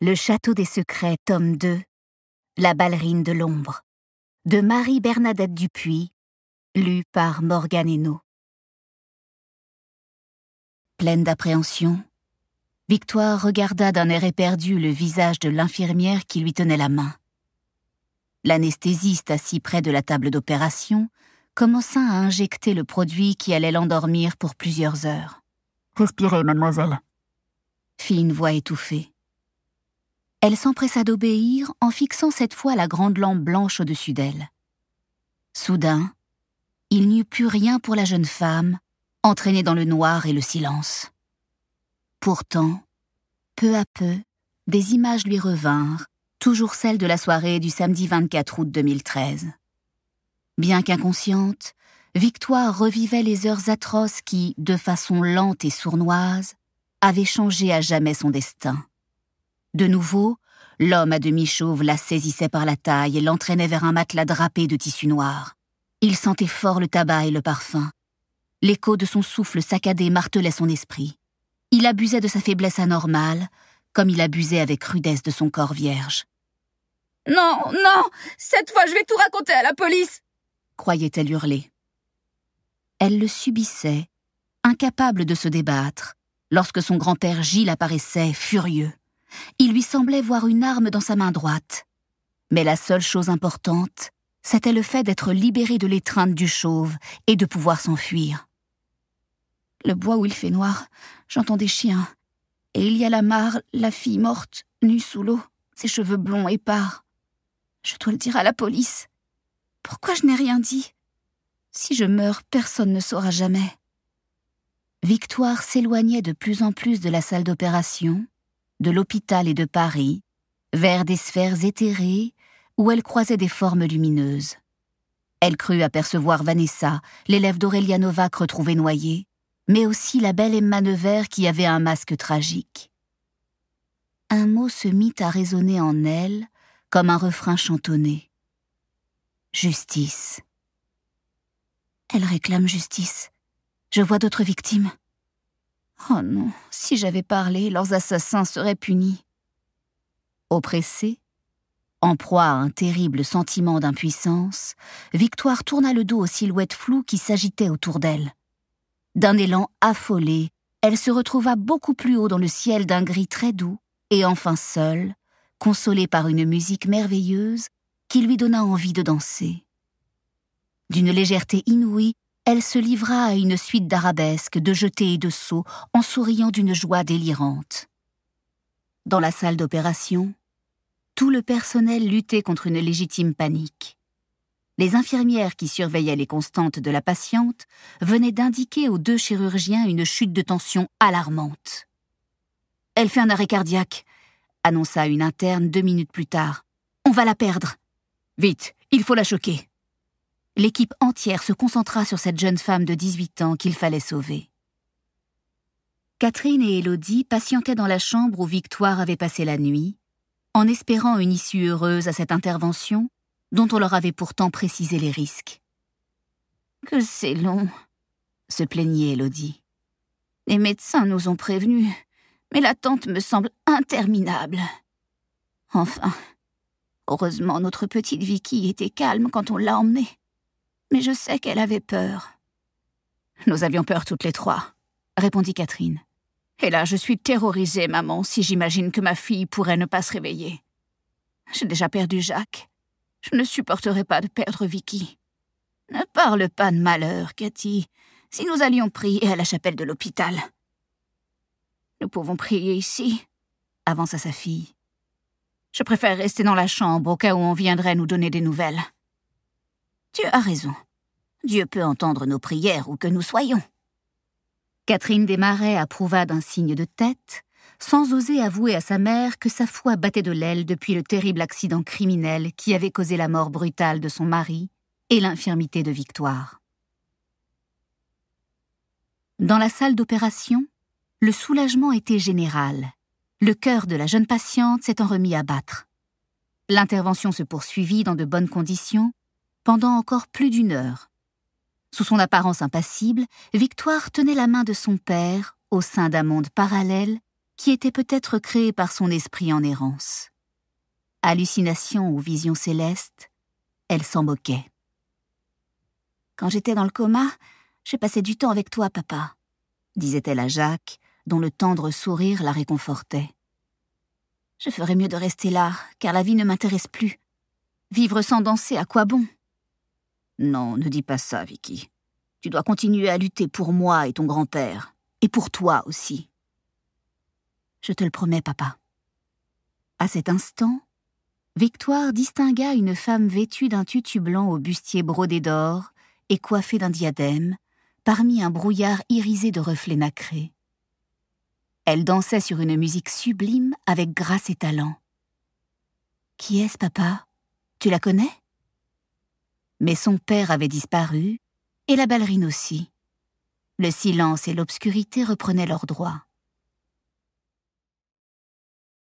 Le Château des Secrets, tome 2, La ballerine de l'ombre, de Marie-Bernadette Dupuis, lu par Morgane Henault. Pleine d'appréhension, Victoire regarda d'un air éperdu le visage de l'infirmière qui lui tenait la main. L'anesthésiste, assis près de la table d'opération, commença à injecter le produit qui allait l'endormir pour plusieurs heures. Respirez, mademoiselle, fit une voix étouffée. Elle s'empressa d'obéir en fixant cette fois la grande lampe blanche au-dessus d'elle. Soudain, il n'y eut plus rien pour la jeune femme, entraînée dans le noir et le silence. Pourtant, peu à peu, des images lui revinrent, toujours celles de la soirée du samedi 24 août 2013. Bien qu'inconsciente, Victoire revivait les heures atroces qui, de façon lente et sournoise, avaient changé à jamais son destin. De nouveau, l'homme à demi-chauve la saisissait par la taille et l'entraînait vers un matelas drapé de tissu noir. Il sentait fort le tabac et le parfum. L'écho de son souffle saccadé martelait son esprit. Il abusait de sa faiblesse anormale, comme il abusait avec rudesse de son corps vierge. Non, non, cette fois je vais tout raconter à la police croyait-elle hurler. Elle le subissait, incapable de se débattre, lorsque son grand-père Gilles apparaissait, furieux il lui semblait voir une arme dans sa main droite. Mais la seule chose importante, c'était le fait d'être libéré de l'étreinte du chauve et de pouvoir s'enfuir. Le bois où il fait noir, j'entends des chiens. Et il y a la mare, la fille morte, nue sous l'eau, ses cheveux blonds épars. Je dois le dire à la police. Pourquoi je n'ai rien dit Si je meurs, personne ne saura jamais. Victoire s'éloignait de plus en plus de la salle d'opération, de l'hôpital et de Paris, vers des sphères éthérées où elle croisait des formes lumineuses. Elle crut apercevoir Vanessa, l'élève d'Aurélia Novak retrouvée noyée, mais aussi la belle Emma Nevers qui avait un masque tragique. Un mot se mit à résonner en elle comme un refrain chantonné. Justice. Elle réclame justice. Je vois d'autres victimes. Oh non, si j'avais parlé, leurs assassins seraient punis. Oppressée, en proie à un terrible sentiment d'impuissance, Victoire tourna le dos aux silhouettes floues qui s'agitaient autour d'elle. D'un élan affolé, elle se retrouva beaucoup plus haut dans le ciel d'un gris très doux, et enfin seule, consolée par une musique merveilleuse qui lui donna envie de danser. D'une légèreté inouïe, elle se livra à une suite d'arabesques, de jetés et de sauts, en souriant d'une joie délirante. Dans la salle d'opération, tout le personnel luttait contre une légitime panique. Les infirmières qui surveillaient les constantes de la patiente venaient d'indiquer aux deux chirurgiens une chute de tension alarmante. Elle fait un arrêt cardiaque, annonça une interne deux minutes plus tard. On va la perdre. Vite, il faut la choquer l'équipe entière se concentra sur cette jeune femme de 18 ans qu'il fallait sauver. Catherine et Élodie patientaient dans la chambre où Victoire avait passé la nuit, en espérant une issue heureuse à cette intervention dont on leur avait pourtant précisé les risques. Que c'est long, se plaignait Élodie. Les médecins nous ont prévenus, mais l'attente me semble interminable. Enfin, heureusement notre petite Vicky était calme quand on l'a emmenée mais je sais qu'elle avait peur. Nous avions peur toutes les trois, répondit Catherine. Et là, je suis terrorisée, maman, si j'imagine que ma fille pourrait ne pas se réveiller. J'ai déjà perdu Jacques. Je ne supporterai pas de perdre Vicky. Ne parle pas de malheur, Cathy, si nous allions prier à la chapelle de l'hôpital. Nous pouvons prier ici, avança sa fille. Je préfère rester dans la chambre au cas où on viendrait nous donner des nouvelles. Tu as raison. Dieu peut entendre nos prières où que nous soyons. Catherine Desmarais approuva d'un signe de tête, sans oser avouer à sa mère que sa foi battait de l'aile depuis le terrible accident criminel qui avait causé la mort brutale de son mari et l'infirmité de Victoire. Dans la salle d'opération, le soulagement était général. Le cœur de la jeune patiente s'étant remis à battre. L'intervention se poursuivit dans de bonnes conditions, pendant encore plus d'une heure. Sous son apparence impassible, Victoire tenait la main de son père au sein d'un monde parallèle qui était peut-être créé par son esprit en errance. Hallucination ou vision céleste, elle s'en moquait. Quand j'étais dans le coma, j'ai passé du temps avec toi, papa, disait-elle à Jacques, dont le tendre sourire la réconfortait. Je ferais mieux de rester là, car la vie ne m'intéresse plus. Vivre sans danser, à quoi bon non, ne dis pas ça, Vicky. Tu dois continuer à lutter pour moi et ton grand-père, et pour toi aussi. Je te le promets, papa. À cet instant, Victoire distingua une femme vêtue d'un tutu blanc au bustier brodé d'or et coiffée d'un diadème, parmi un brouillard irisé de reflets nacrés. Elle dansait sur une musique sublime avec grâce et talent. Qui est-ce, papa Tu la connais mais son père avait disparu, et la ballerine aussi. Le silence et l'obscurité reprenaient leurs droits.